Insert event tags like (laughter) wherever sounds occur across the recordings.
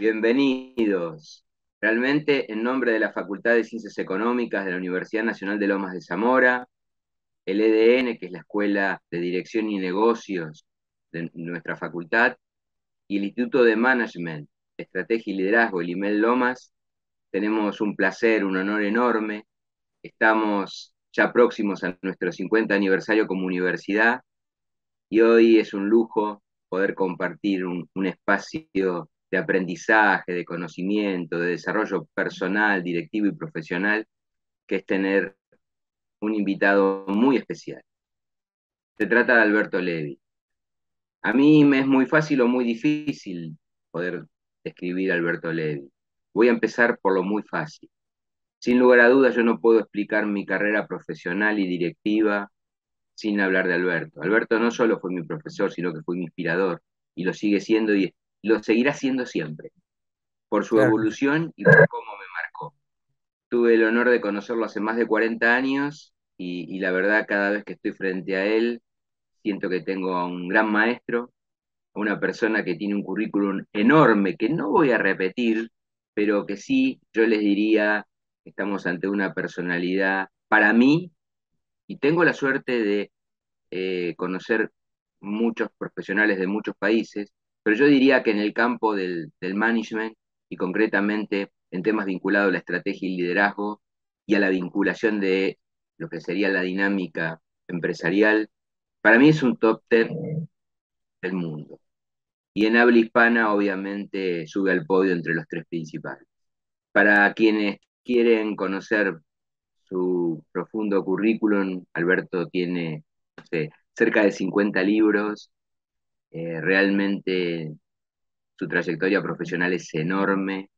Bienvenidos. Realmente, en nombre de la Facultad de Ciencias Económicas de la Universidad Nacional de Lomas de Zamora, el EDN, que es la Escuela de Dirección y Negocios de nuestra facultad, y el Instituto de Management, Estrategia y Liderazgo, el IMEL Lomas, tenemos un placer, un honor enorme. Estamos ya próximos a nuestro 50 aniversario como universidad y hoy es un lujo poder compartir un, un espacio de aprendizaje, de conocimiento, de desarrollo personal, directivo y profesional, que es tener un invitado muy especial. Se trata de Alberto Levy. A mí me es muy fácil o muy difícil poder escribir a Alberto Levy. Voy a empezar por lo muy fácil. Sin lugar a dudas, yo no puedo explicar mi carrera profesional y directiva sin hablar de Alberto. Alberto no solo fue mi profesor, sino que fue mi inspirador y lo sigue siendo y lo seguirá siendo siempre, por su evolución y por cómo me marcó. Tuve el honor de conocerlo hace más de 40 años y, la verdad cada vez que estoy frente a él siento que tengo a un gran maestro, a una persona que tiene un currículum enorme que no voy a repetir, pero que sí yo les diría estamos ante una personalidad para mí y tengo la suerte de eh, conocer muchos profesionales de muchos países pero yo diría que en el campo del, management y concretamente en temas vinculados a la estrategia y liderazgo y a la vinculación de lo que sería la dinámica empresarial, para mí es un top ten del mundo. Y en habla hispana obviamente sube al podio entre los tres principales. Para quienes quieren conocer su profundo currículum, Alberto tiene cerca de 50 libros, eh, realmente su trayectoria profesional es enorme,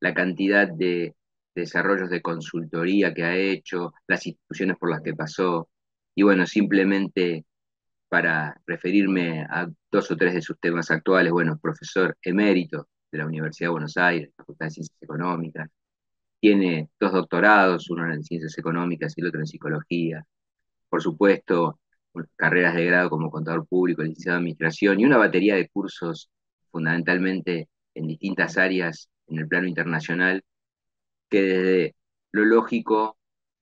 la cantidad de desarrollos de consultoría que ha hecho, las instituciones por las que pasó, y bueno, simplemente para referirme a dos o tres de sus temas actuales, bueno, profesor emérito de la Universidad de Buenos Aires, Facultad de Ciencias Económicas, tiene dos doctorados, uno en Ciencias Económicas y el otro en Psicología, por supuesto, carreras de grado como contador público, licenciado de administración y una batería de cursos fundamentalmente en distintas áreas en el plano internacional que desde lo lógico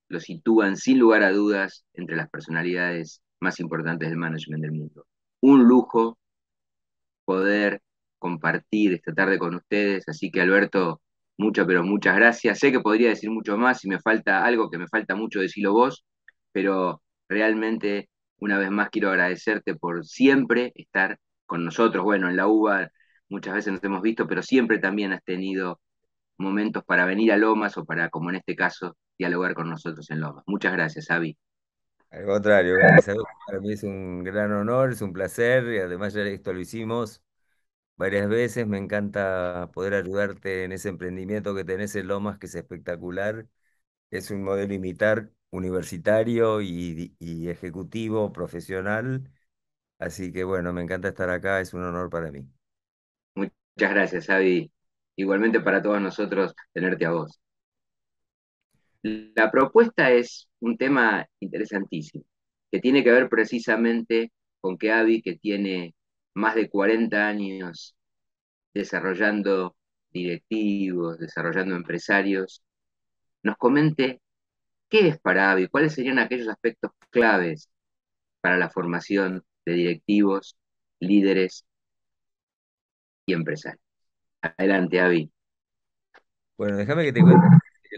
lo sitúan sin lugar a dudas entre las personalidades más importantes del management del mundo. Un lujo poder compartir esta tarde con ustedes, así que Alberto, muchas pero muchas gracias. Sé que podría decir mucho más y me falta algo que me falta mucho decirlo vos, pero realmente una vez más quiero agradecerte por siempre estar con nosotros. Bueno, en la UBA muchas veces nos hemos visto, pero siempre también has tenido momentos para venir a Lomas o para, como en este caso, dialogar con nosotros en Lomas. Muchas gracias, Avi. Al contrario, gracias. Para mí es un gran honor, es un placer y además ya esto lo hicimos varias veces. Me encanta poder ayudarte en ese emprendimiento que tenés en Lomas, que es espectacular. Es un modelo imitar universitario y, ejecutivo profesional. Así que bueno, me encanta estar acá, es un honor para mí. Muchas gracias, Avi. Igualmente para todos nosotros tenerte a vos. La propuesta es un tema interesantísimo, que tiene que ver precisamente con que Avi, que tiene más de 40 años desarrollando directivos, desarrollando empresarios, nos comente ¿Qué es para AVI? ¿Cuáles serían aquellos aspectos claves para la formación de directivos, líderes y empresarios? Adelante, Avi. Bueno, déjame que te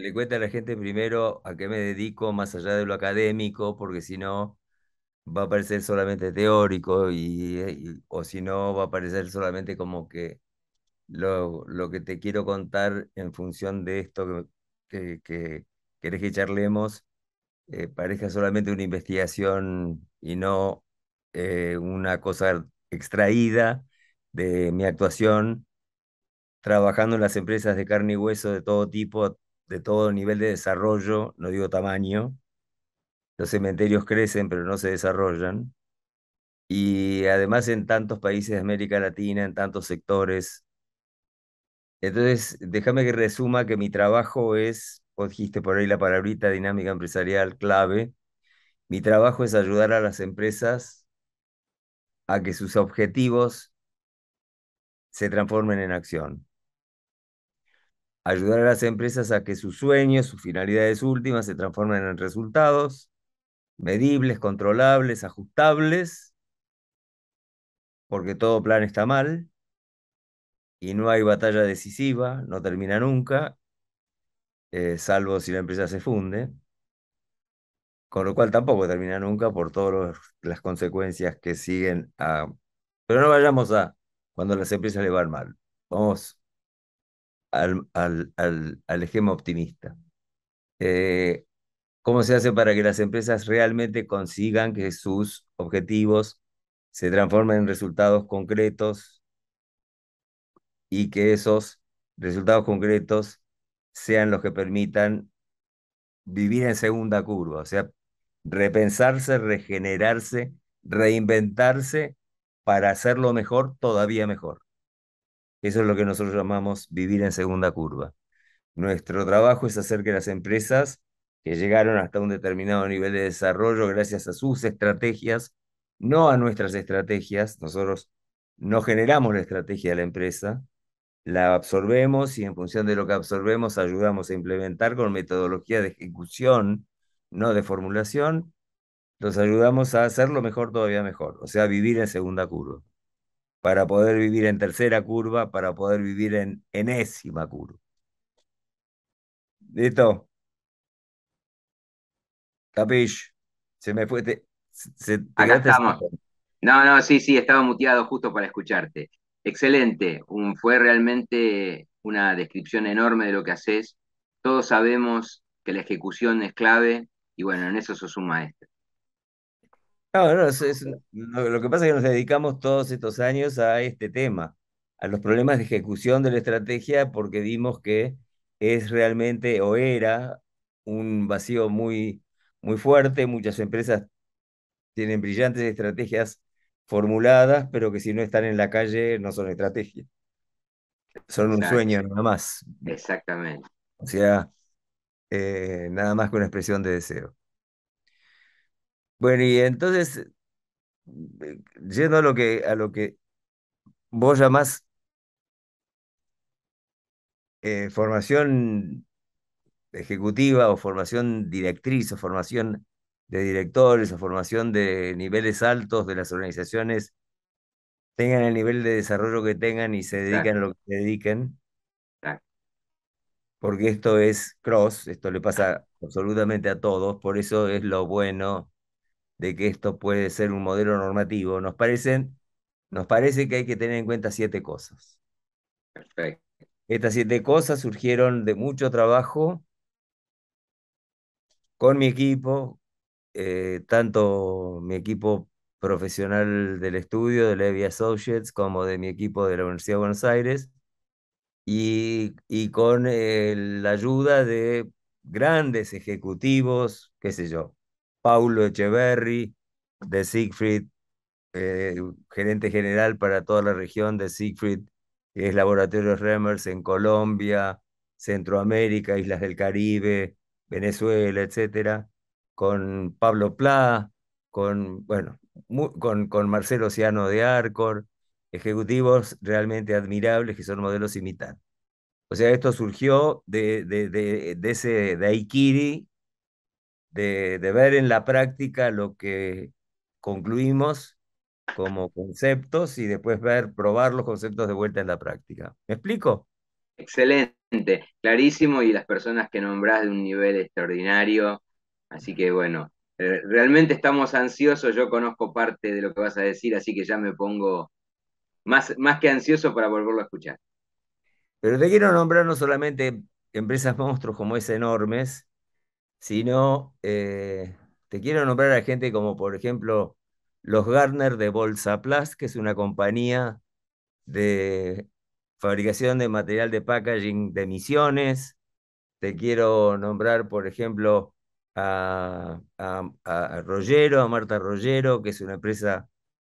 le cuente a la gente primero a qué me dedico más allá de lo académico, porque si no va a parecer solamente teórico o si no va a parecer solamente como que lo, que te quiero contar en función de esto que, que querés que charlemos, eh, parezca solamente una investigación y no eh, una cosa extraída de mi actuación, trabajando en las empresas de carne y hueso de todo tipo, de todo nivel de desarrollo, no digo tamaño. Los cementerios crecen, pero no se desarrollan. Y además en tantos países de América Latina, en tantos sectores. Entonces, déjame que resuma que mi trabajo es dijiste por ahí la palabrita dinámica empresarial clave. Mi trabajo es ayudar a las empresas a que sus objetivos se transformen en acción. Ayudar a las empresas a que sus sueños, sus finalidades últimas se transformen en resultados medibles, controlables, ajustables, porque todo plan está mal y no hay batalla decisiva, no termina nunca eh, salvo si la empresa se funde, con lo cual tampoco termina nunca por todas las consecuencias que siguen a... Pero no vayamos a cuando las empresas le van mal, vamos al, al, al, esquema optimista. Eh, ¿Cómo se hace para que las empresas realmente consigan que sus objetivos se transformen en resultados concretos y que esos resultados concretos sean los que permitan vivir en segunda curva, o sea, repensarse, regenerarse, reinventarse para hacerlo mejor, todavía mejor. Eso es lo que nosotros llamamos vivir en segunda curva. Nuestro trabajo es hacer que las empresas que llegaron hasta un determinado nivel de desarrollo gracias a sus estrategias, no a nuestras estrategias, nosotros no generamos la estrategia de la empresa, la absorbemos y en función de lo que absorbemos ayudamos a implementar con metodología de ejecución, no de formulación, nos ayudamos a hacerlo mejor, todavía mejor, o sea, vivir en segunda curva, para poder vivir en tercera curva, para poder vivir en enésima curva. Listo. Capish, se me fue. Acá estamos. No, no, sí, sí, estaba muteado justo para escucharte. Excelente, fue realmente una descripción enorme de lo que haces. Todos sabemos que la ejecución es clave y bueno, en eso sos un maestro. lo que pasa es que nos dedicamos todos estos años a este tema, a los problemas de ejecución de la estrategia, porque vimos que es realmente o era un vacío muy, muy fuerte, muchas empresas tienen brillantes estrategias formuladas, pero que si no están en la calle no son estrategia. Son un sueño nada más. Exactamente. O sea, eh, nada más que una expresión de deseo. Bueno, y entonces, eh, yendo a lo que, a lo que vos llamás eh, formación ejecutiva o formación directriz o formación de directores o formación de niveles altos de las organizaciones tengan el nivel de desarrollo que tengan y se dediquen a lo que se dediquen. Porque esto es cross, esto le pasa absolutamente a todos, por eso es lo bueno de que esto puede ser un modelo normativo. Nos, parecen, nos parece que hay que tener en cuenta siete cosas. Estas siete cosas surgieron de mucho trabajo con mi equipo, eh, tanto mi equipo profesional del estudio, de Levy Associates, como de mi equipo de la Universidad de Buenos Aires, y, con eh, la ayuda de grandes ejecutivos, qué sé yo, Paulo Echeverry, de Siegfried, eh, gerente general para toda la región de Siegfried, es Laboratorios Remers en Colombia, Centroamérica, Islas del Caribe, Venezuela, etcétera con Pablo Pla, con, bueno, con, Marcelo Ciano de Arcor, ejecutivos realmente admirables que son modelos imitados. O sea, esto surgió de, de, de, ese daiquiri, de, de ver en la práctica lo que concluimos como conceptos y después ver, probar los conceptos de vuelta en la práctica. ¿Me explico? Excelente, clarísimo y las personas que nombrás de un nivel extraordinario Así que bueno, eh, realmente estamos ansiosos, yo conozco parte de lo que vas a decir, así que ya me pongo más, más que ansioso para volverlo a escuchar. Pero te quiero nombrar no solamente empresas monstruos como es enormes, sino eh, te quiero nombrar a gente como por ejemplo los Garner de Bolsa Plus, que es una compañía de fabricación de material de packaging de misiones. Te quiero nombrar, por ejemplo, a, a, Rollero, a Marta Rollero, que es una empresa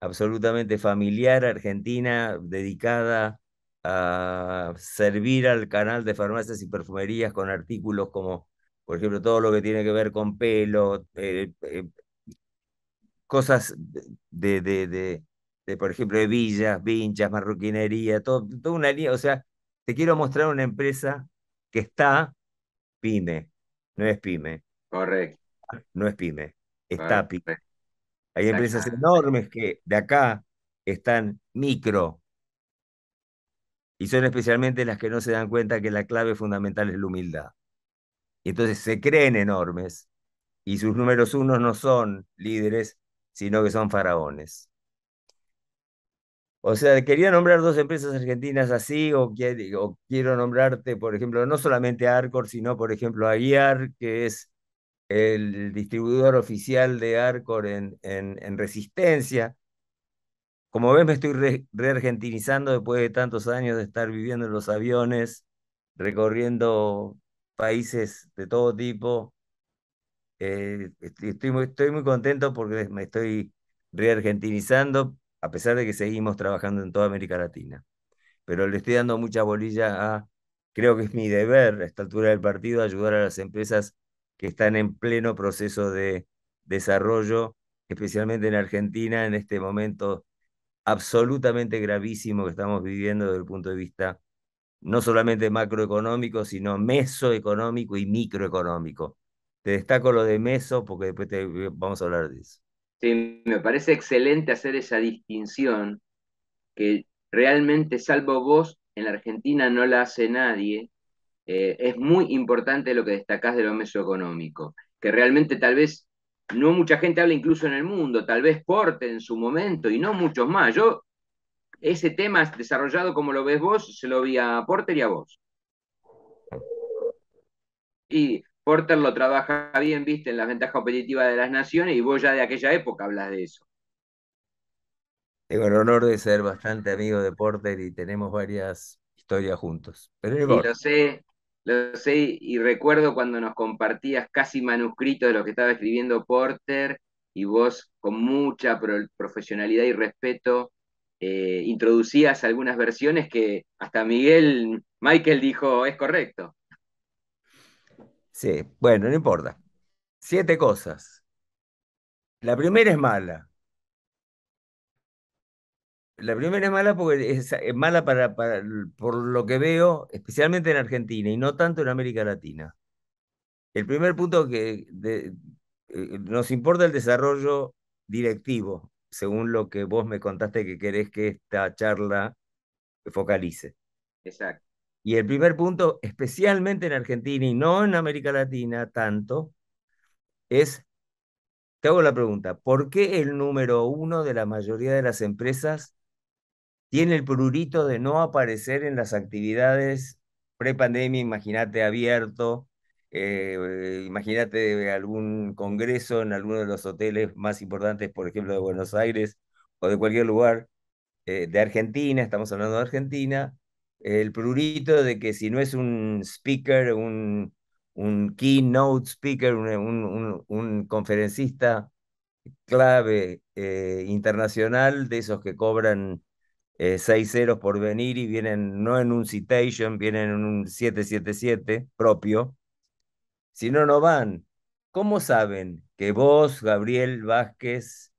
absolutamente familiar argentina dedicada a servir al canal de farmacias y perfumerías con artículos como, por ejemplo, todo lo que tiene que ver con pelo, eh, eh, cosas de, de, de, de, por ejemplo, hebillas, vinchas, marroquinería, todo, toda una línea. O sea, te quiero mostrar una empresa que está pyme, no es pyme, Correcto. No es pyme, es pyme. Hay empresas enormes que de acá están micro. Y son especialmente las que no se dan cuenta que la clave fundamental es la humildad. Y entonces se creen enormes y sus números unos no son líderes, sino que son faraones. O sea, quería nombrar dos empresas argentinas así, o, quiero nombrarte, por ejemplo, no solamente a Arcor, sino, por ejemplo, a que es el distribuidor oficial de Arcor en, en, Resistencia. Como ven, me estoy reargentinizando después de tantos años de estar viviendo en los aviones, recorriendo países de todo tipo. Eh, estoy, muy, estoy muy contento porque me estoy reargentinizando, a pesar de que seguimos trabajando en toda América Latina. Pero le estoy dando mucha bolilla a, creo que es mi deber a esta altura del partido, ayudar a las empresas que están en pleno proceso de desarrollo, especialmente en Argentina, en este momento absolutamente gravísimo que estamos viviendo desde el punto de vista no solamente macroeconómico, sino mesoeconómico y microeconómico. Te destaco lo de meso porque después te, eh, vamos a hablar de eso. Sí, me parece excelente hacer esa distinción que realmente, salvo vos, en la Argentina no la hace nadie, eh, es muy importante lo que destacás de lo mesoeconómico, que realmente tal vez no mucha gente habla incluso en el mundo, tal vez Porte en su momento y no muchos más. Yo, ese tema desarrollado como lo ves vos, se lo vi a Porter y a vos. Y Porter lo trabaja bien, viste, en la ventaja competitiva de las naciones y vos ya de aquella época hablas de eso. Tengo el honor de ser bastante amigo de Porter y tenemos varias historias juntos. Pero sé, lo sé y recuerdo cuando nos compartías casi manuscrito de lo que estaba escribiendo Porter y vos con mucha profesionalidad y respeto eh, introducías algunas versiones que hasta Miguel, Michael dijo, es correcto. Sí, bueno, no importa. Siete cosas. La primera es mala. La primera es mala porque es, mala para, por lo que veo, especialmente en Argentina y no tanto en América Latina. El primer punto que eh, nos importa el desarrollo directivo, según lo que vos me contaste que querés que esta charla focalice. Exacto. Y el primer punto, especialmente en Argentina y no en América Latina tanto, es, te hago la pregunta, ¿por qué el número uno de la mayoría de las empresas tiene el prurito de no aparecer en las actividades prepandemia, imagínate abierto, eh, eh, imagínate algún congreso en alguno de los hoteles más importantes, por ejemplo, de Buenos Aires o de cualquier lugar eh, de Argentina, estamos hablando de Argentina, el prurito de que si no es un speaker, un, un keynote speaker, un, un, conferencista clave internacional de esos que cobran eh, seis ceros por venir y vienen no en un citation, vienen en un 777 propio, si no, no van. ¿Cómo saben que vos, Gabriel Vázquez,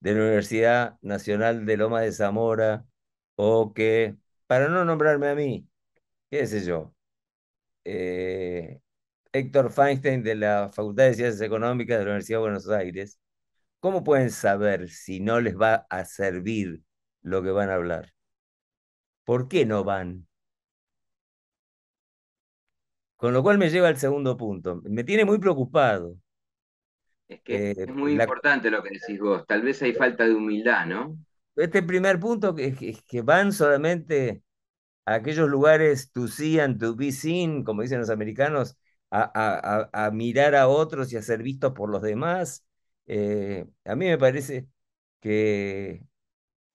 de la Universidad Nacional de Loma de Zamora, o que, para no nombrarme a mí, qué sé yo, eh, Héctor Feinstein de la Facultad de Ciencias Económicas de la Universidad de Buenos Aires, ¿cómo pueden saber si no les va a servir lo que van a hablar. ¿Por qué no van? Con lo cual me lleva al segundo punto. Me tiene muy preocupado. Es que eh, es muy importante lo que decís vos. Tal vez hay falta de humildad, ¿no? Este primer punto es que, van solamente a aquellos lugares to see and to be seen, como dicen los americanos, a, mirar a otros y a ser vistos por los demás. Eh, a mí me parece que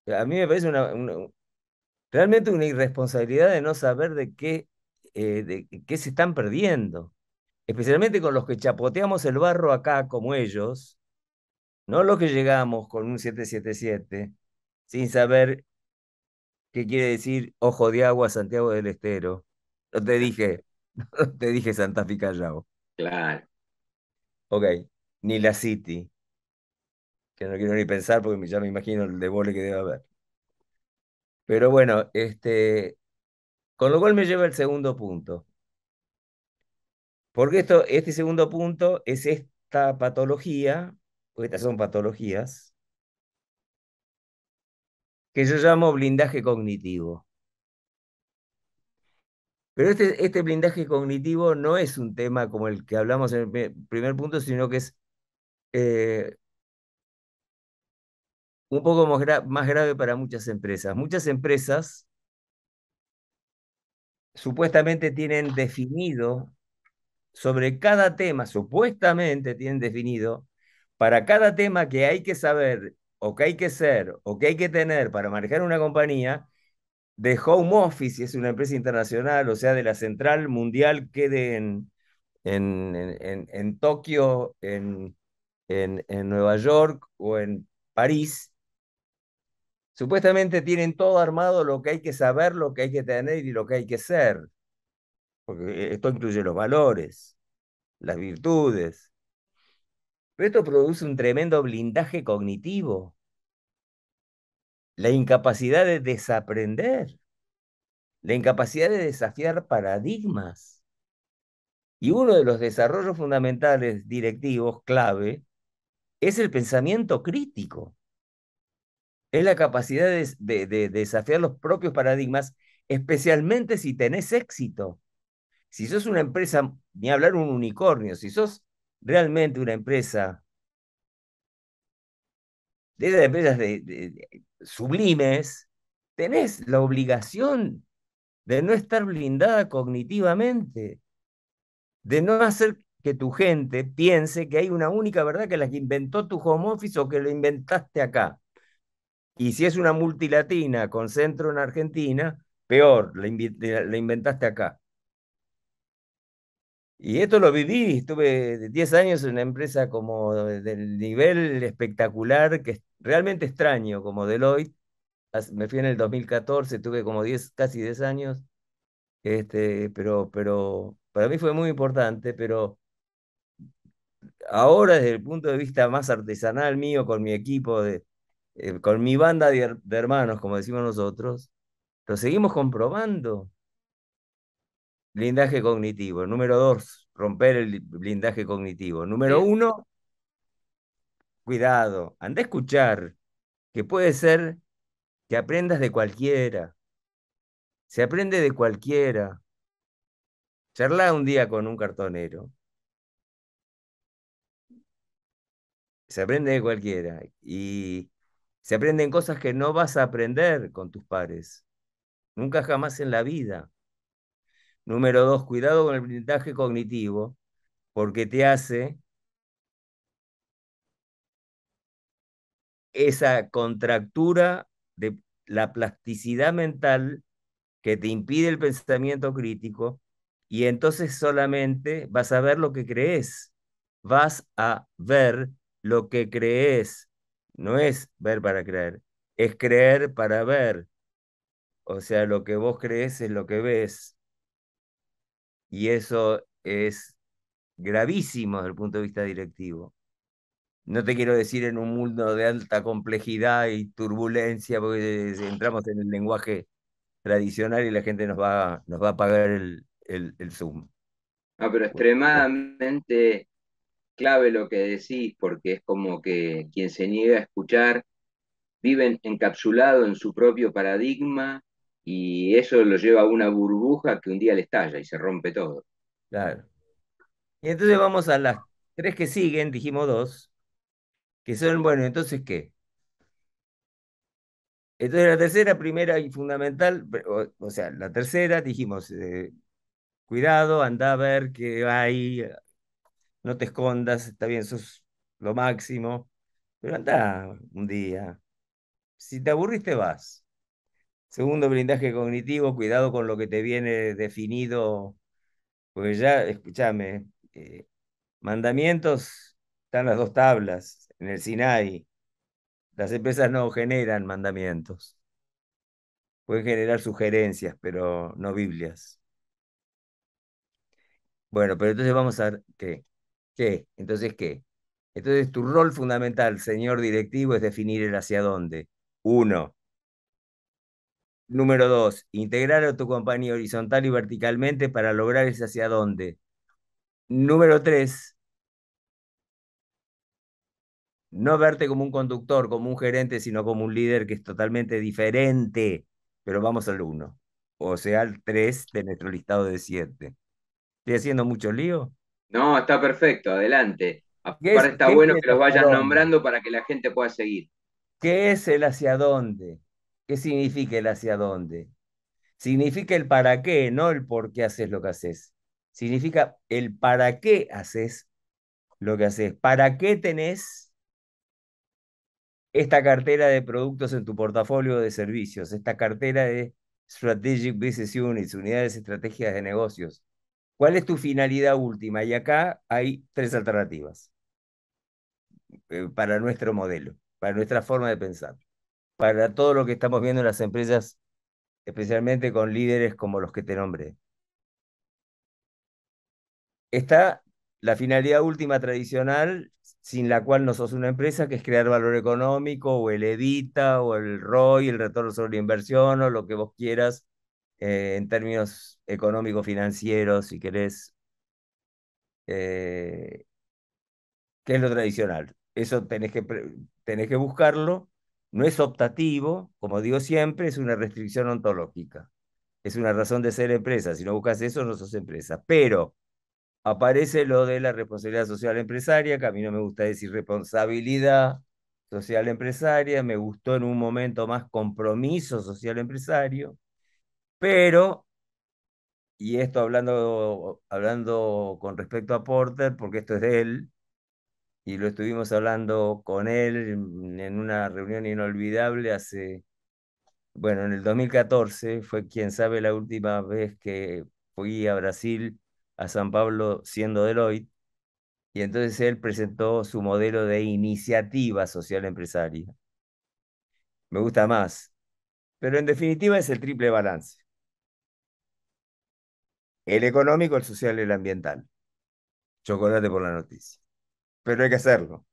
a mí me parece una, realmente una irresponsabilidad de no saber de qué, eh, de qué se están perdiendo. Especialmente con los que chapoteamos el barro acá como ellos, no los que llegamos con un 777 sin saber qué quiere decir ojo de agua Santiago del Estero. No te dije, (laughs) te dije Santa Fe Callao. Claro. Ok, ni la City que no quiero ni pensar porque ya me imagino el debole que debe haber. Pero bueno, este, con lo cual me lleva el segundo punto. Porque esto, este segundo punto es esta patología, porque estas son patologías, que yo llamo blindaje cognitivo. Pero este, este blindaje cognitivo no es un tema como el que hablamos en el primer punto, sino que es eh, un poco más, más grave para muchas empresas. Muchas empresas supuestamente tienen definido sobre cada tema, supuestamente tienen definido, para cada tema que hay que saber o que hay que ser o que hay que tener para manejar una compañía, de home office, si es una empresa internacional, o sea, de la central mundial, quede en, en, en, en Tokio, en, en Nueva York o en París, Supuestamente tienen todo armado lo que hay que saber, lo que hay que tener y lo que hay que ser. Porque esto incluye los valores, las virtudes. Pero esto produce un tremendo blindaje cognitivo. La incapacidad de desaprender. La incapacidad de desafiar paradigmas. Y uno de los desarrollos fundamentales directivos clave es el pensamiento crítico es la capacidad de, desafiar los propios paradigmas, especialmente si tenés éxito. Si sos una empresa, ni hablar un unicornio, si sos realmente una empresa de empresas sublimes, tenés la obligación de no estar blindada cognitivamente, de no hacer que tu gente piense que hay una única verdad que la que inventó tu home office o que lo inventaste acá. Y si es una multilatina con centro en Argentina, peor, la, inventaste acá. Y esto lo viví, estuve 10 años en una empresa como del nivel espectacular, que es realmente extraño, como Deloitte. Me fui en el 2014, tuve como 10, casi 10 años, este, pero, pero para mí fue muy importante, pero ahora desde el punto de vista más artesanal mío, con mi equipo de, eh, con mi banda de, hermanos, como decimos nosotros, lo seguimos comprobando. Blindaje cognitivo. Número dos, romper el blindaje cognitivo. Número uno, cuidado, anda a escuchar, que puede ser que aprendas de cualquiera. Se aprende de cualquiera. Charla un día con un cartonero. Se aprende de cualquiera. Y se aprenden cosas que no vas a aprender con tus pares. Nunca jamás en la vida. Número dos, cuidado con el blindaje cognitivo, porque te hace esa contractura de la plasticidad mental que te impide el pensamiento crítico y entonces solamente vas a ver lo que crees, vas a ver lo que crees, no es ver para creer, es creer para ver. O sea, lo que vos crees es lo que ves. Y eso es gravísimo desde el punto de vista directivo. No te quiero decir en un mundo de alta complejidad y turbulencia, porque entramos en el lenguaje tradicional y la gente nos va, nos va a pagar el, el, el Zoom. No, ah, pero extremadamente clave lo que decís, porque es como que quien se niega a escuchar viven encapsulado en su propio paradigma y eso lo lleva a una burbuja que un día le estalla y se rompe todo. Claro. Y entonces vamos a las tres que siguen, dijimos dos, que son, bueno, entonces qué. Entonces la tercera, primera y fundamental, o, sea, la tercera dijimos, eh, cuidado, anda a ver qué hay no te escondas, está bien, sos lo máximo, pero anda un día. Si te aburriste, vas. Segundo, blindaje cognitivo, cuidado con lo que te viene definido, porque ya, escúchame, eh, mandamientos están las dos tablas en el Sinai. Las empresas no generan mandamientos. Pueden generar sugerencias, pero no Biblias. Bueno, pero entonces vamos a ver qué. ¿Qué? Entonces, ¿qué? Entonces, tu rol fundamental, señor directivo, es definir el hacia dónde. Uno. Número dos, integrar a tu compañía horizontal y verticalmente para lograr ese hacia dónde. Número tres, no verte como un conductor, como un gerente, sino como un líder que es totalmente diferente. Pero vamos al uno, o sea, al tres de nuestro listado de siete. ¿Estoy haciendo mucho lío? No, está perfecto, adelante. Ahora está bueno que los vayas nombrando para que la gente pueda seguir. ¿Qué es el hacia dónde? ¿Qué significa el hacia dónde? Significa el para qué, no el por qué haces lo que haces. Significa el para qué haces lo que haces. ¿Para qué tenés esta cartera de productos en tu portafolio de servicios? Esta cartera de Strategic Business Units, unidades estrategias de negocios ¿Cuál es tu finalidad última? Y acá hay tres alternativas eh, para nuestro modelo, para nuestra forma de pensar, para todo lo que estamos viendo en las empresas, especialmente con líderes como los que te nombré. Está la finalidad última tradicional, sin la cual no sos una empresa, que es crear valor económico, o el EDITA, o el ROI, el retorno sobre la inversión, o lo que vos quieras, eh, en términos económicos, financieros, si querés, eh, ¿qué es lo tradicional? Eso tenés que, tenés que buscarlo, no es optativo, como digo siempre, es una restricción ontológica, es una razón de ser empresa, si no buscas eso no sos empresa, pero aparece lo de la responsabilidad social empresaria, que a mí no me gusta decir responsabilidad social empresaria, me gustó en un momento más compromiso social empresario, pero, y esto hablando, hablando con respecto a Porter, porque esto es de él, y lo estuvimos hablando con él en una reunión inolvidable hace, bueno, en el 2014 fue quien sabe la última vez que fui a Brasil, a San Pablo, siendo Deloitte, y entonces él presentó su modelo de iniciativa social empresaria. Me gusta más, pero en definitiva es el triple balance el económico, el social y el ambiental. Chocolate por la noticia. Pero hay que hacerlo.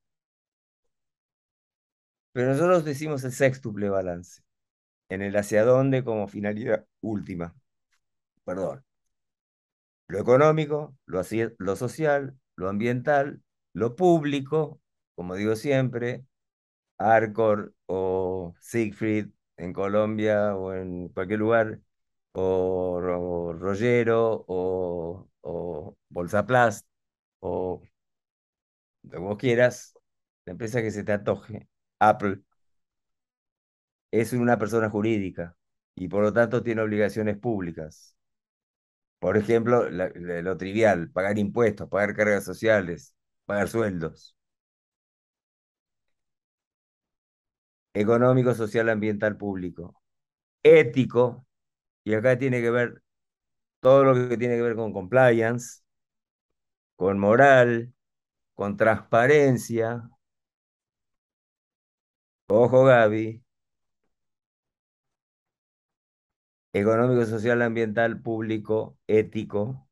Pero nosotros decimos el sextuple balance, en el hacia dónde como finalidad última. Perdón. Lo económico, lo, lo social, lo ambiental, lo público, como digo siempre, Arcor o Siegfried en Colombia o en cualquier lugar, o, Rollero, o, o Bolsa Plast, o como quieras, la empresa que se te antoje, Apple, es una persona jurídica y por lo tanto tiene obligaciones públicas. Por ejemplo, lo trivial, pagar impuestos, pagar cargas sociales, pagar sueldos. Económico, social, ambiental, público. Ético, y acá tiene que ver todo lo que tiene que ver con compliance, con moral, con transparencia. Ojo, Gaby. Económico, social, ambiental, público, ético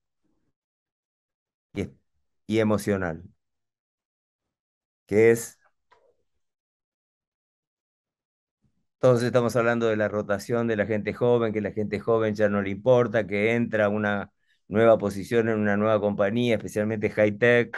y, y emocional. Que es Entonces estamos hablando de la rotación de la gente joven, que la gente joven ya no le importa, que entra una nueva posición en una nueva compañía, especialmente high tech,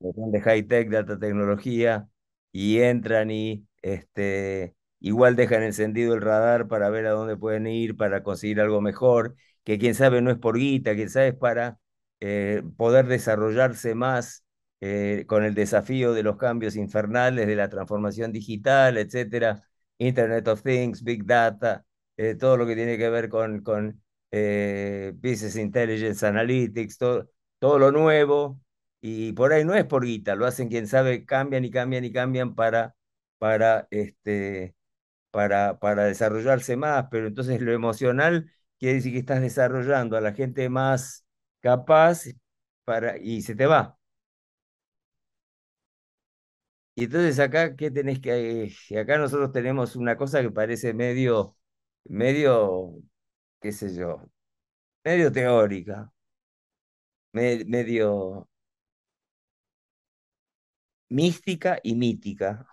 de high data tecnología, y entran y este, igual dejan encendido el radar para ver a dónde pueden ir, para conseguir algo mejor, que quién sabe no es por guita, quién sabe es para eh, poder desarrollarse más eh, con el desafío de los cambios infernales, de la transformación digital, etcétera Internet of Things, Big Data, eh, todo lo que tiene que ver con, con eh, Business Intelligence Analytics, todo, lo nuevo. Y por ahí no es por guita, lo hacen quien sabe, cambian y cambian y cambian para, para, este, para, para desarrollarse más. Pero entonces lo emocional quiere decir que estás desarrollando a la gente más capaz para, y se te va. Y entonces acá, ¿qué tenés que...? Eh, acá nosotros tenemos una cosa que parece medio, medio, qué sé yo, medio teórica, medio mística y mítica.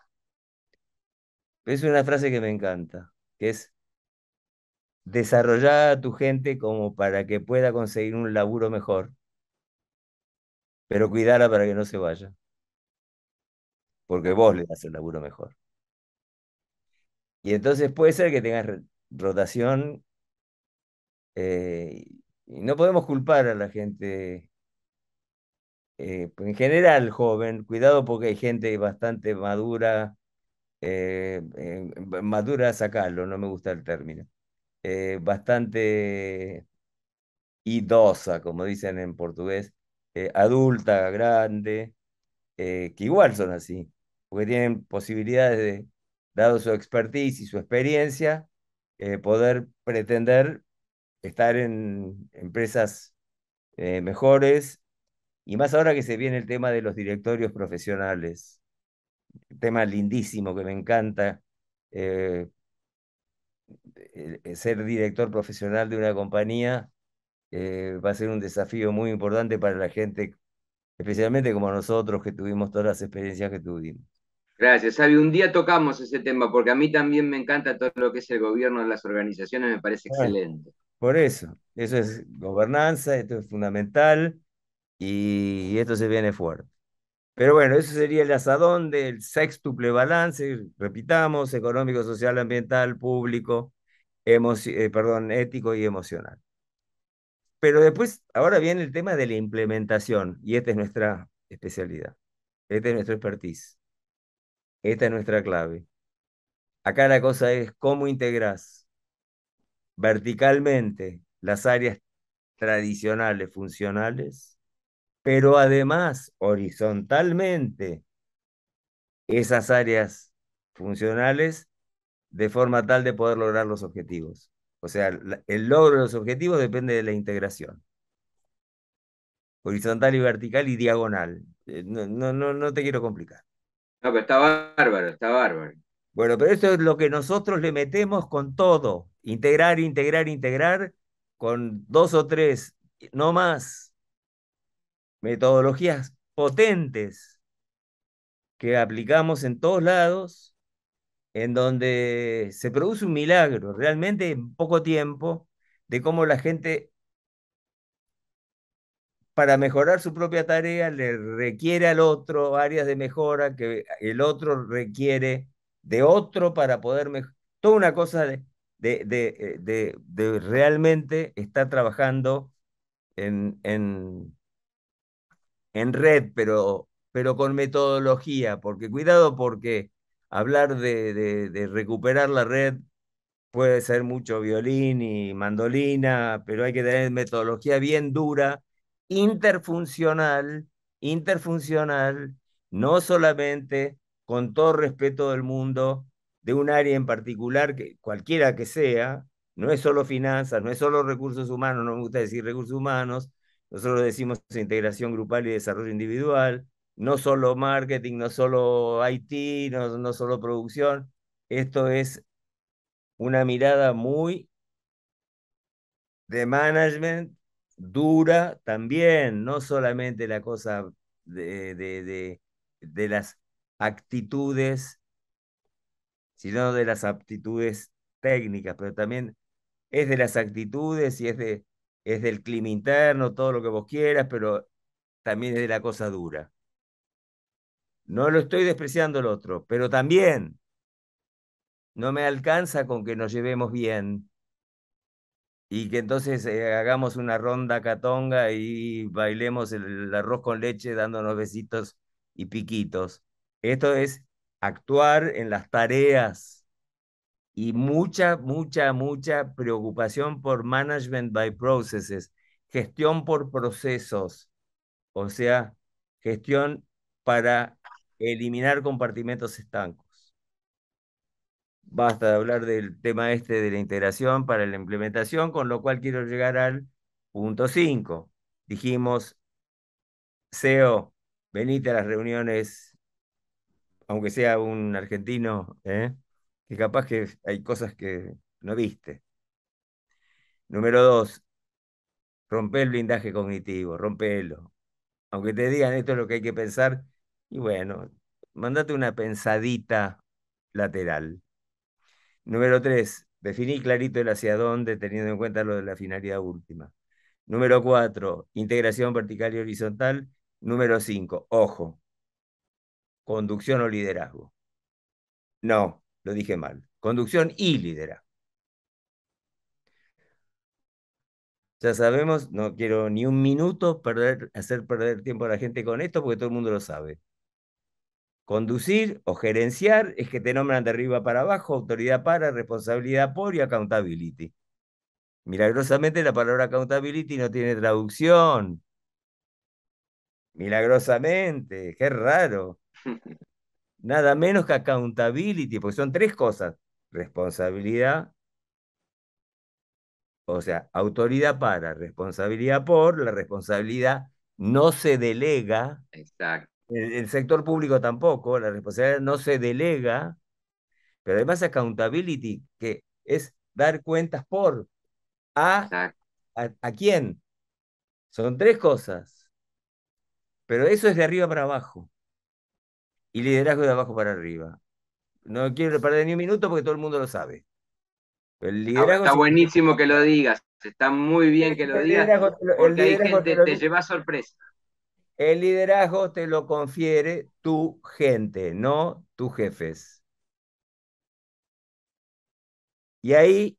Es una frase que me encanta, que es, desarrollar a tu gente como para que pueda conseguir un laburo mejor, pero cuidarla para que no se vaya porque vos le das el laburo mejor. Y entonces puede ser que tengas rotación eh, y no podemos culpar a la gente. Eh, pues, en general, joven, cuidado porque hay gente bastante madura, eh, madura sacarlo, no me gusta el término, bastante idosa, como dicen en portugués, adulta, grande, que igual son así, porque tienen posibilidades de, dado su expertise y su experiencia, eh, poder pretender estar en empresas eh, mejores, y más ahora que se viene el tema de los directorios profesionales, tema lindísimo que me encanta, eh, ser director profesional de una compañía va a ser un desafío muy importante para la gente, especialmente como nosotros que tuvimos todas las experiencias que tuvimos. Gracias, sabe. Un día tocamos ese tema porque a mí también me encanta todo lo que es el gobierno de las organizaciones, me parece excelente. Por eso, eso es gobernanza, esto es fundamental y, esto se viene fuerte. Pero bueno, eso sería el asadón del sextuple balance, repitamos, económico, social, ambiental, público, eh, perdón, ético y emocional. Pero después, ahora viene el tema de la implementación y esta es nuestra especialidad, esta es nuestro expertise. Esta es nuestra clave. Acá la cosa es cómo integras verticalmente las áreas tradicionales, funcionales, pero además horizontalmente esas áreas funcionales de forma tal de poder lograr los objetivos. O sea, el logro de los objetivos depende de la integración. Horizontal y vertical y diagonal. Eh, no, no, no, no te quiero complicar. No, pero está bárbaro, está bárbaro. Bueno, pero eso es lo que nosotros le metemos con todo. Integrar, integrar, integrar con dos o tres, no más. Metodologías potentes que aplicamos en todos lados, en donde se produce un milagro realmente en poco tiempo de cómo la gente para mejorar su propia tarea le requiere al otro áreas de mejora que el otro requiere de otro para poder mejorar. Toda una cosa de, de, de, de realmente estar trabajando en, en, en red, pero, pero con metodología, porque cuidado porque hablar de recuperar la red puede ser mucho violín y mandolina, pero hay que tener metodología bien dura interfuncional, interfuncional, no solamente con todo respeto del mundo de un área en particular, que, cualquiera que sea, no es solo finanzas, no es solo recursos humanos, no me gusta decir recursos humanos, nosotros decimos integración grupal y desarrollo individual, no solo marketing, no solo IT, no, no solo producción, esto es una mirada muy de management dura también, no solamente la cosa de, de, de, las actitudes, sino de las aptitudes técnicas, pero también es de las actitudes y es, de, es del clima interno, todo lo que vos quieras, pero también es de la cosa dura. No lo estoy despreciando el otro, pero también no me alcanza con que nos llevemos bien y que entonces eh, hagamos una ronda catonga y bailemos el, el, arroz con leche dándonos besitos y piquitos. Esto es actuar en las tareas y mucha, mucha, mucha preocupación por management by processes, gestión por procesos, o sea, gestión para eliminar compartimentos estancos basta de hablar del tema este de la integración para la implementación, con lo cual quiero llegar al punto 5. Dijimos, SEO, venite a las reuniones, aunque sea un argentino, ¿eh? que capaz que hay cosas que no viste. Número 2, rompe el blindaje cognitivo, rompelo. Aunque te digan esto es lo que hay que pensar, y bueno, mandate una pensadita lateral. Número tres, definir clarito el hacia dónde, teniendo en cuenta lo de la finalidad última. Número cuatro, integración vertical y horizontal. Número cinco, ojo, conducción o liderazgo. No, lo dije mal. Conducción y liderazgo. Ya sabemos, no quiero ni un minuto perder, hacer perder tiempo a la gente con esto porque todo el mundo lo sabe. Conducir o gerenciar es que te nombran de arriba para abajo, autoridad para, responsabilidad por y accountability. Milagrosamente la palabra accountability no tiene traducción. Milagrosamente, qué raro. Nada menos que accountability, porque son tres cosas. Responsabilidad, o sea, autoridad para, responsabilidad por, la responsabilidad no se delega. Exacto el, sector público tampoco, la responsabilidad no se delega, pero además accountability, que es dar cuentas por a, quién. Son tres cosas. Pero eso es de arriba para abajo. Y liderazgo de abajo para arriba. No quiero perder ni un minuto porque todo el mundo lo sabe. está buenísimo que lo digas. Está muy bien que lo digas. porque hay gente te lleva sorpresa. El liderazgo te lo confiere tu gente, no tus jefes. Y ahí,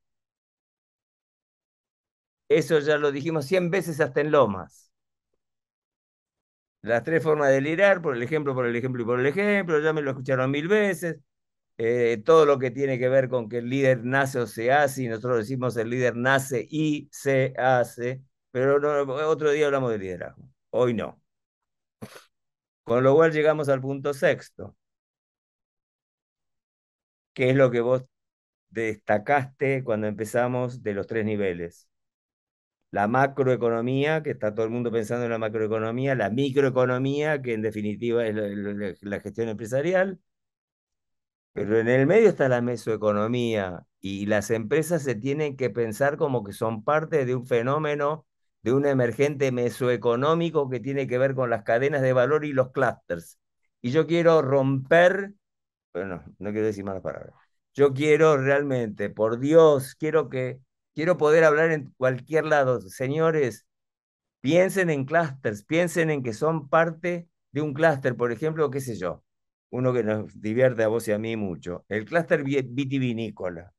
eso ya lo dijimos cien veces hasta en Lomas. Las tres formas de liderar, por el ejemplo, por el ejemplo y por el ejemplo, ya me lo escucharon mil veces. Eh, todo lo que tiene que ver con que el líder nace o se hace, y nosotros decimos el líder nace y se hace, pero otro día hablamos de liderazgo, hoy no. Con lo cual llegamos al punto sexto, que es lo que vos destacaste cuando empezamos de los tres niveles. La macroeconomía, que está todo el mundo pensando en la macroeconomía, la microeconomía, que en definitiva es la, la gestión empresarial, pero en el medio está la mesoeconomía y las empresas se tienen que pensar como que son parte de un fenómeno de un emergente mesoeconómico que tiene que ver con las cadenas de valor y los clusters. Y yo quiero romper, bueno, no quiero decir malas palabras, yo quiero realmente, por Dios, quiero que, quiero poder hablar en cualquier lado. Señores, piensen en clusters, piensen en que son parte de un clúster, por ejemplo, qué sé yo, uno que nos divierte a vos y a mí mucho, el clúster vitivinícola,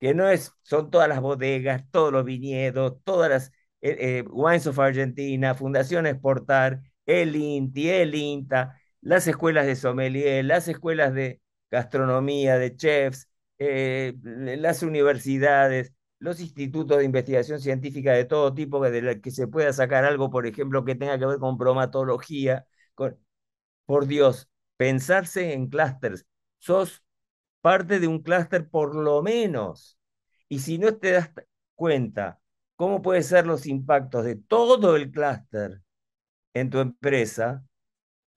que no es, son todas las bodegas, todos los viñedos, todas las eh, eh, Wines of Argentina, Fundación Exportar, el INTI, el INTA, las escuelas de sommelier, las escuelas de gastronomía, de chefs, eh, las universidades, los institutos de investigación científica de todo tipo, de que se pueda sacar algo, por ejemplo, que tenga que ver con bromatología. Por Dios, pensarse en clústeres. Sos parte de un clúster por lo menos. Y si no te das cuenta cómo pueden ser los impactos de todo el clúster en tu empresa,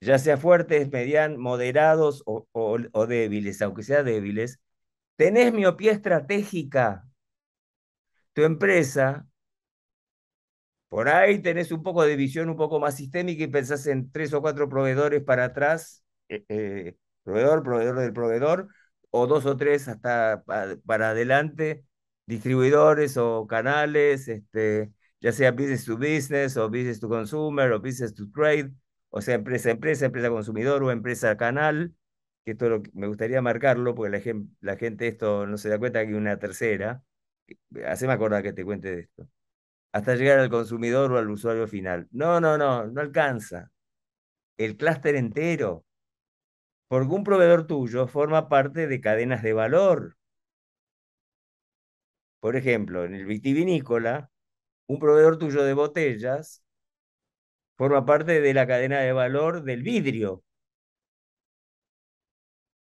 ya sea fuertes, medianos, moderados o, débiles, aunque sea débiles, tenés miopía estratégica. Tu empresa por ahí tenés un poco de visión un poco más sistémica y pensás en tres o cuatro proveedores para atrás, eh, eh, proveedor, proveedor del proveedor, o dos o tres hasta para adelante, distribuidores o canales, este, ya sea business to business o business to consumer o business to trade, o sea, empresa empresa, empresa consumidor o empresa canal, que esto lo, me gustaría marcarlo porque la, gente, esto no se da cuenta que hay una tercera. me acordar que te cuente de esto. Hasta llegar al consumidor o al usuario final. No, no, no, no alcanza. El clúster entero. Porque un proveedor tuyo forma parte de cadenas de valor por ejemplo, en el vitivinícola, un proveedor tuyo de botellas forma parte de la cadena de valor del vidrio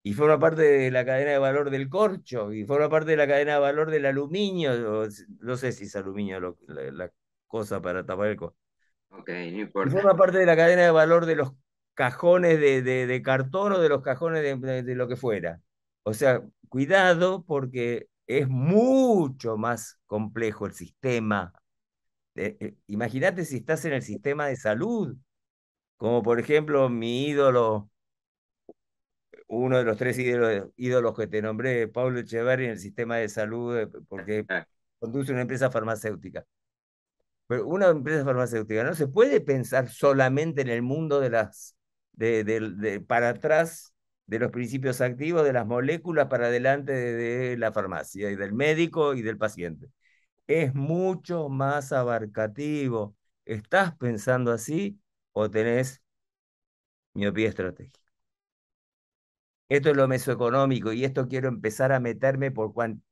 y forma parte de la cadena de valor del corcho, y forma parte de la cadena de valor del aluminio, no sé si es aluminio la, cosa para tapar el corcho. forma parte de la cadena de valor de los cajones de, de, cartón o de los cajones de, lo que fuera. O sea, cuidado porque es mucho más complejo el sistema. Eh, eh, imagínate si estás en el sistema de salud, como por ejemplo mi ídolo, uno de los tres ídolos, que te nombré, Pablo Echeverri, en el sistema de salud, eh, porque conduce una empresa farmacéutica. Pero una empresa farmacéutica no se puede pensar solamente en el mundo de las, de, de, para atrás de los principios activos de las moléculas para adelante de la farmacia y del médico y del paciente. Es mucho más abarcativo. ¿Estás pensando así o tenés miopía estratégica? Esto es lo mesoeconómico y esto quiero empezar a meterme por cuanto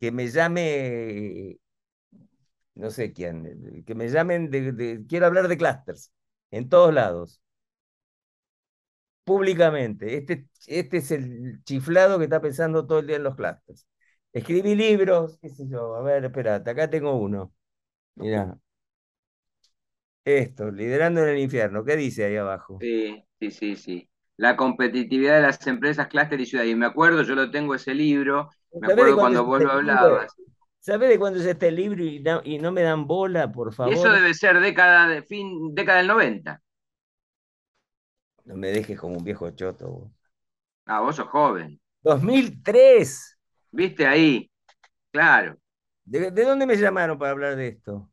que me llame no sé quién, que me llamen quiero hablar de clusters en todos lados públicamente. Este, este es el chiflado que está pensando todo el día en los clústeres, Escribí libros, qué sé yo. A ver, espérate, acá tengo uno. Mirá. Esto, liderando en el infierno. ¿Qué dice ahí abajo? Sí, sí, sí, sí. La competitividad de las empresas, clúster y ciudad. Y me acuerdo, yo lo tengo ese libro. Me acuerdo cuando vos lo este hablabas. ¿Sabes de cuándo es este libro y no, me dan bola, por favor? eso debe ser década, de fin, década del 90. No me dejes como un viejo choto. Ah, vos sos joven. 2003. Viste ahí, claro. ¿De, dónde me llamaron para hablar de esto?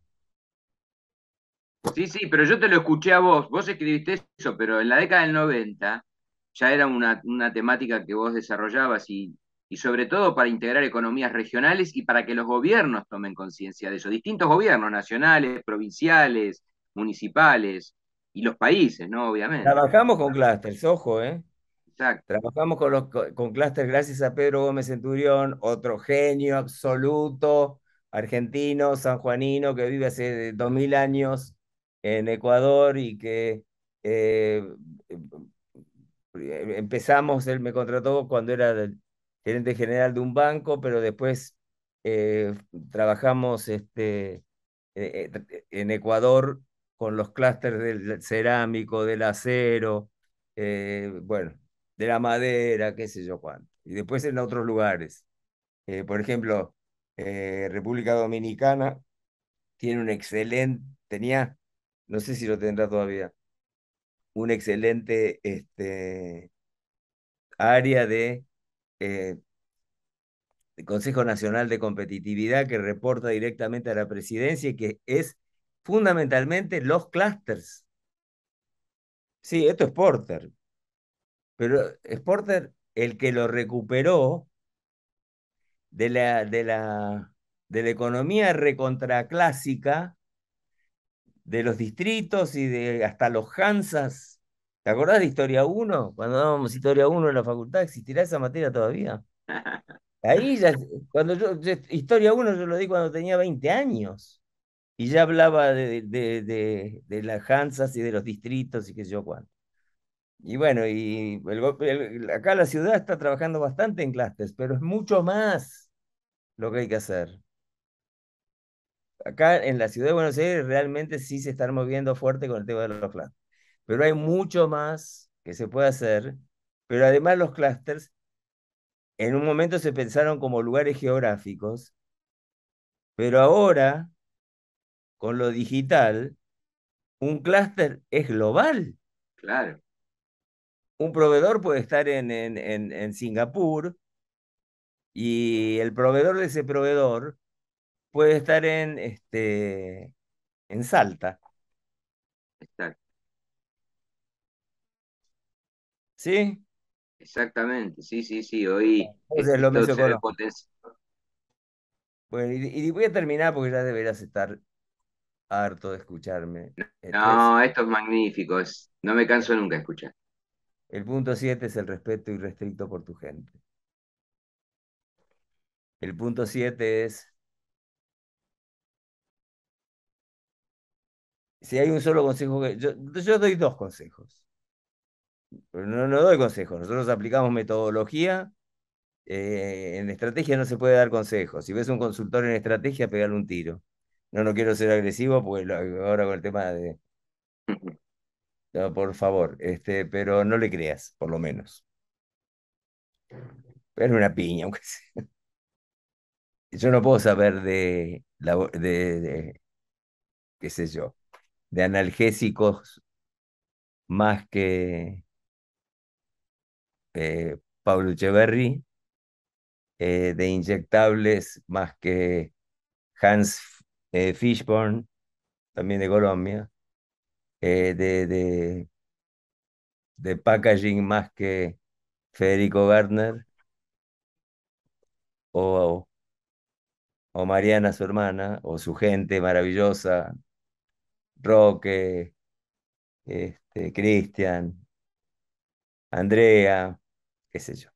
Sí, sí, pero yo te lo escuché a vos. Vos escribiste eso, pero en la década del 90 ya era una, una temática que vos desarrollabas y, y sobre todo para integrar economías regionales y para que los gobiernos tomen conciencia de eso. Distintos gobiernos, nacionales, provinciales, municipales y los países, ¿no? Obviamente. Trabajamos con clústeres, ojo, ¿eh? Exacto. Trabajamos con, los, con clústeres gracias a Pedro Gómez Centurión, otro genio absoluto, argentino, sanjuanino, que vive hace dos mil años en Ecuador y que eh, em, empezamos, él me contrató cuando era gerente general de un banco, pero después eh, trabajamos este, eh, en Ecuador con los clústeres del cerámico, del acero, eh, bueno, de la madera, qué sé yo cuánto. Y después en otros lugares. Eh, por ejemplo, eh, República Dominicana tiene un excelente, tenía, no sé si lo tendrá todavía, un excelente este, área de Consejo Nacional de Competitividad que reporta directamente a la presidencia y que es fundamentalmente los clusters. Sí, esto es Porter. Pero es Porter el que lo recuperó de la, de la, de la economía recontraclásica de los distritos y de hasta los Hansas. ¿Te acordás de Historia 1? Cuando dábamos Historia 1 en la facultad, ¿existirá esa materia todavía? (laughs) Ahí cuando Historia 1 yo lo di cuando tenía 20 años. Y ya hablaba de, de, de, las Hansas y de los distritos y qué sé yo cuánto. Y bueno, y acá la ciudad está trabajando bastante en clústeres, pero es mucho más lo que hay que hacer. Acá en la ciudad de Buenos Aires realmente sí se están moviendo fuerte con el tema de los clústeres, pero hay mucho más que se puede hacer, pero además los clústeres en un momento se pensaron como lugares geográficos, pero ahora con lo digital, un clúster es global. Claro. Un proveedor puede estar en, en, Singapur y el proveedor de ese proveedor puede estar en, este, en Salta. Exacto. ¿Sí? Exactamente, sí, sí, sí, hoy... Es lo Bueno, y, voy a terminar porque ya deberás estar harto de escucharme. No, esto es magnífico, no me canso nunca de escuchar. El punto 7 es el respeto irrestricto por tu gente. El punto 7 es, si hay un solo consejo que... Yo, yo doy dos consejos. no, no doy consejos, nosotros aplicamos metodología. Eh, en estrategia no se puede dar consejos. Si ves un consultor en estrategia, pegarle un tiro. No, no quiero ser agresivo, porque ahora con el tema de... (laughs) No, por favor, este, pero no le creas, por lo menos. Pero una piña, aunque sea. Yo no puedo saber de, la de qué sé yo, de analgésicos más que eh, Pablo Echeverry, eh, de inyectables más que Hans eh, Fishborn, también de Colombia, eh, de, de, packaging más que Federico Gardner, o, o, Mariana, su hermana, o su gente maravillosa, Roque, este, Cristian, Andrea, qué sé yo.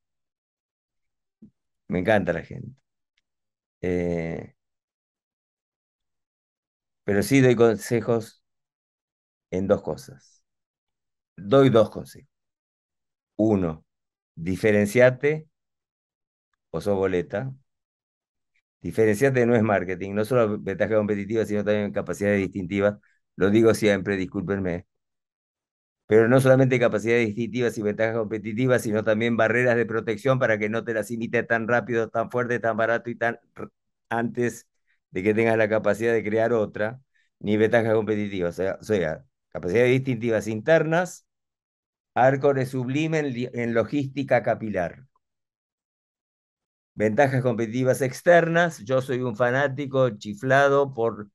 Me encanta la gente. Eh, pero sí doy consejos en dos cosas. Doy dos consejos. Uno, diferenciate o sos boleta. Diferenciate no es marketing, no solo ventaja competitiva, sino también capacidades distintivas. Lo digo siempre, discúlpenme. Pero no solamente capacidades distintivas y ventajas competitivas, sino también barreras de protección para que no te las imite tan rápido, tan fuerte, tan barato y tan antes de que tengas la capacidad de crear otra, ni ventajas competitivas, O sea, capacidades distintivas internas, Arcor es sublime en, logística capilar. Ventajas competitivas externas, yo soy un fanático chiflado por,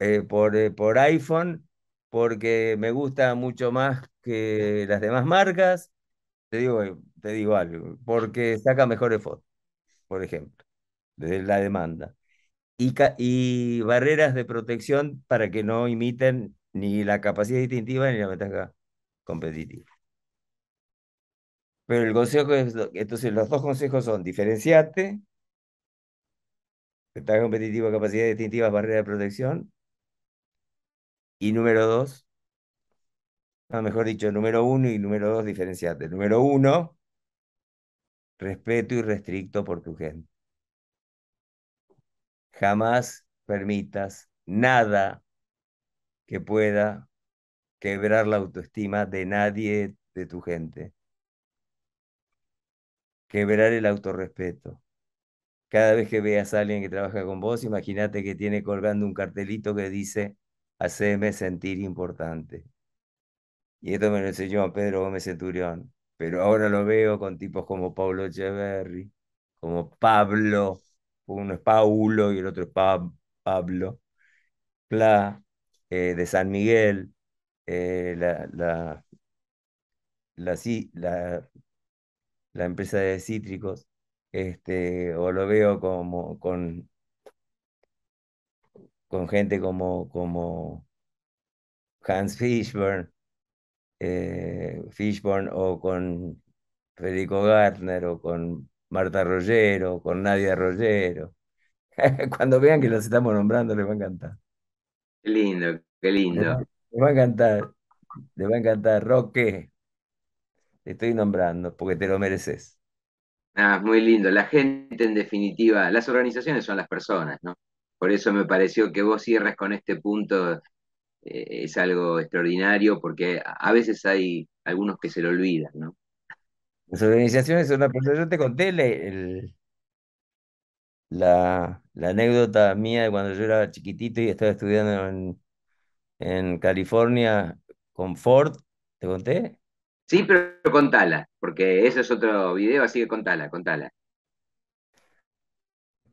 eh, por, eh, por iPhone porque me gusta mucho más que las demás marcas. Te digo, eh, te digo algo, porque saca mejores fotos, por ejemplo, desde la demanda y, barreras de protección para que no imiten ni la capacidad distintiva ni la ventaja competitiva. Pero el consejo es, entonces los dos consejos son diferenciarte, ventaja competitiva, capacidad distintiva, barrera de protección, y número dos, mejor dicho, número uno y número dos, diferenciate. Número uno, respeto y restricto por tu gente jamás permitas nada que pueda quebrar la autoestima de nadie de tu gente. Quebrar el autorrespeto. Cada vez que veas a alguien que trabaja con vos, imagínate que tiene colgando un cartelito que dice, haceme sentir importante. Y esto me lo enseñó Pedro Gómez Centurión, pero ahora lo veo con tipos como Pablo Echeverry, como Pablo uno es Paulo y el otro es Pablo, Pla, eh, de San Miguel, eh, la, la, la, la, empresa de cítricos, este, o lo veo como con, con gente como, como Hans Fishburn eh, o con Federico Gartner o con Marta Rollero, con Nadia Rollero. (laughs) Cuando vean que los estamos nombrando, les va a encantar. Qué lindo, qué lindo. Les va a encantar, les va a encantar. Roque, te estoy nombrando porque te lo mereces. Ah, muy lindo. La gente, en definitiva, las organizaciones son las personas, ¿no? Por eso me pareció que vos cierres con este punto eh, es algo extraordinario porque a veces hay algunos que se lo olvidan, ¿no? Las organizaciones son una persona. Yo te conté la, la, anécdota mía de cuando yo era chiquitito y estaba estudiando en, California con Ford. ¿Te conté? Sí, pero contala, porque eso es otro video, así que contala, contala.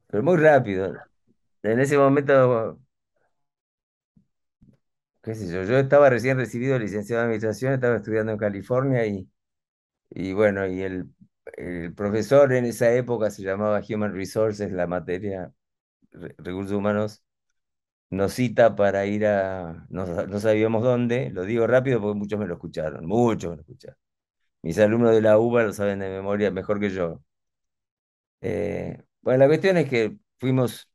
Pero muy rápido. En ese momento, qué sé yo, yo estaba recién recibido licenciado de administración, estaba estudiando en California y y bueno, y el, el profesor en esa época se llamaba Human Resources, la materia recursos humanos, nos cita para ir a, no, sabíamos dónde, lo digo rápido porque muchos me lo escucharon, muchos me lo escucharon. Mis alumnos de la UBA lo saben de memoria mejor que yo. Eh, bueno, la cuestión es que fuimos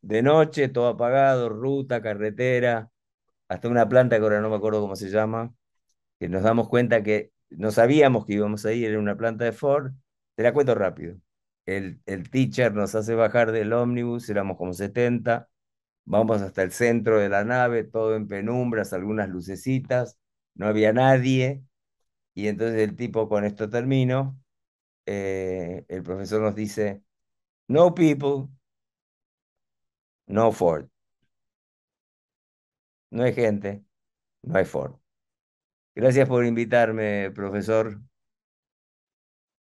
de noche, todo apagado, ruta, carretera, hasta una planta que ahora no me acuerdo cómo se llama, que nos damos cuenta que no sabíamos que íbamos a ir, en una planta de Ford, te la cuento rápido. El, el teacher nos hace bajar del ómnibus, éramos como 70, vamos hasta el centro de la nave, todo en penumbras, algunas lucecitas, no había nadie, y entonces el tipo, con esto termino, eh, el profesor nos dice, no people, no Ford. No hay gente, no hay Ford. Gracias por invitarme, profesor.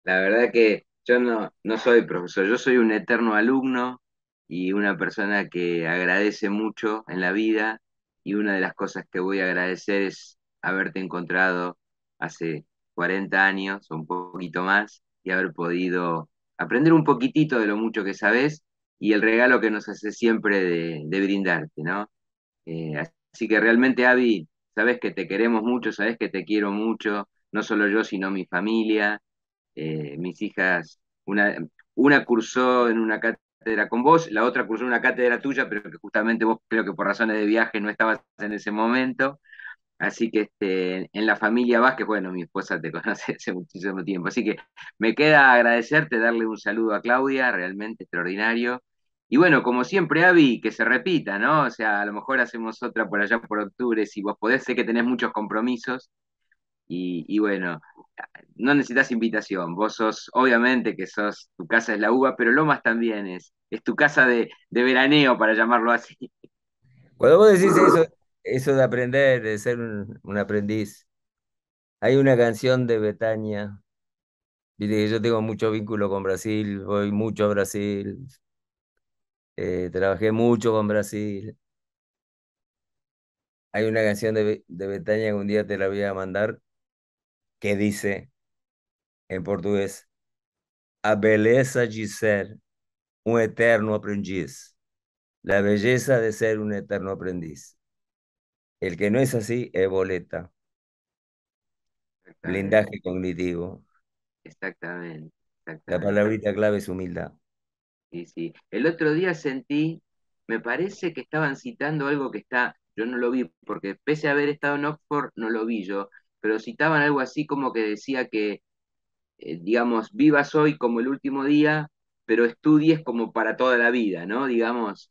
La verdad que yo no, no soy profesor, yo soy un eterno alumno y una persona que agradece mucho en la vida y una de las cosas que voy a agradecer es haberte encontrado hace 40 años o un poquito más y haber podido aprender un poquitito de lo mucho que sabes y el regalo que nos hace siempre de, brindarte, ¿no? Eh, así que realmente, Avi, sabes que te queremos mucho, sabes que te quiero mucho, no solo yo, sino mi familia, eh, mis hijas, una, cursó en una cátedra con vos, la otra cursó en una cátedra tuya, pero que justamente vos creo que por razones de viaje no estabas en ese momento. Así que este, en la familia Vázquez, bueno, mi esposa te (laughs) conoce hace muchísimo tiempo. Así que me queda agradecerte, darle un saludo a Claudia, realmente extraordinario. Y bueno, como siempre, Avi, que se repita, ¿no? O sea, a lo mejor hacemos otra por allá por octubre, si vos podés, sé que tenés muchos compromisos. Y, bueno, no necesitas invitación. Vos sos, obviamente que sos, tu casa es la uva, pero Lomas también es, es tu casa de, veraneo, para llamarlo así. Cuando vos decís eso, eso de aprender, de ser un, un aprendiz, hay una canción de Betania dice que yo tengo mucho vínculo con Brasil, voy mucho a Brasil, eh, trabajé mucho con Brasil. Hay una canción de, de Betania que un día te la voy a mandar que dice en portugués, a beleza de ser un um eterno aprendiz, la belleza de ser un um eterno aprendiz. El que no es así es boleta. Blindaje cognitivo. exactamente. La palabrita clave es humildad sí, sí. El otro día sentí, me parece que estaban citando algo que está, yo no lo vi, porque pese a haber estado en Oxford, no lo vi yo, pero citaban algo así como que decía que, eh, digamos, vivas hoy como el último día, pero estudies como para toda la vida, ¿no? Digamos,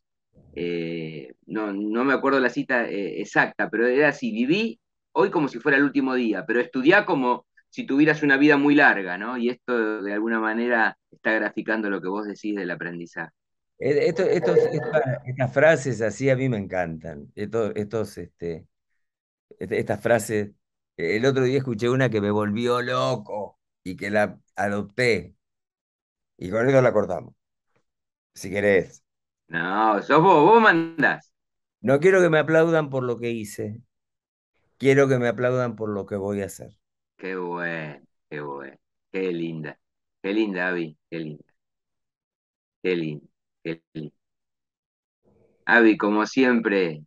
eh, no, no me acuerdo la cita eh, exacta, pero era así, viví hoy como si fuera el último día, pero estudiá como si tuvieras una vida muy larga, ¿no? Y esto de alguna manera está graficando lo que vos decís del aprendizaje. Eh, esto, estas frases así a mí me encantan. estos, este, este, estas frases. El otro día escuché una que me volvió loco y que la adopté. Y con eso la cortamos. Si querés. No, sos vos, vos mandás. No quiero que me aplaudan por lo que hice. Quiero que me aplaudan por lo que voy a hacer. Qué bueno, qué bueno. Qué linda. Qué linda, Abby. Qué linda. Qué linda. Qué linda. Abby, como siempre,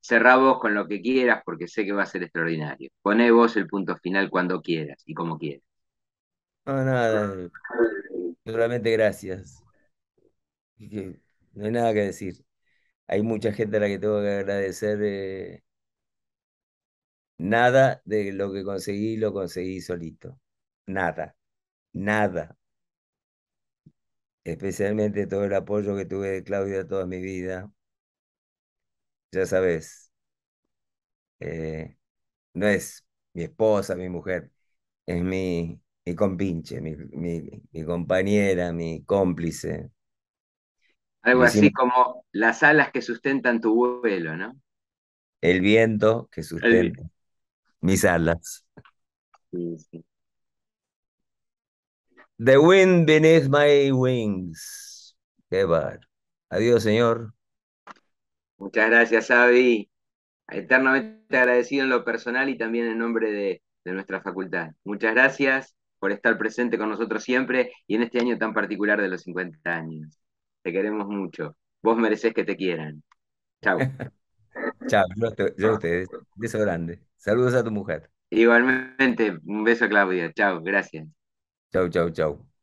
cerrá vos con lo que quieras porque sé que va a ser extraordinario. Poné vos el punto final cuando quieras y como quieras. No, nada. No, gracias. No hay nada que decir. Hay mucha gente a la que tengo que agradecer eh, Nada de lo que conseguí lo conseguí solito. Nada. Nada. Especialmente todo el apoyo que tuve de Claudia toda mi vida. Ya sabes, eh, no es mi esposa, mi mujer, es mi, mi compinche, mi, mi, compañera, mi cómplice. Algo así como las alas que sustentan tu vuelo, ¿no? El viento que sustenta mis alas. The wind beneath my wings. Qué Adiós, señor. Muchas gracias, Avi. Eternamente agradecido en lo personal y también en nombre de, nuestra facultad. Muchas gracias por estar presente con nosotros siempre y en este año tan particular de los 50 años. Te queremos mucho. Vos mereces que te quieran. Chao. (laughs) Chao. Yo, a ustedes. Beso grande. Saludos a tu mujer. Igualmente, un beso Claudia. Chao, gracias. Chau, chau, chau.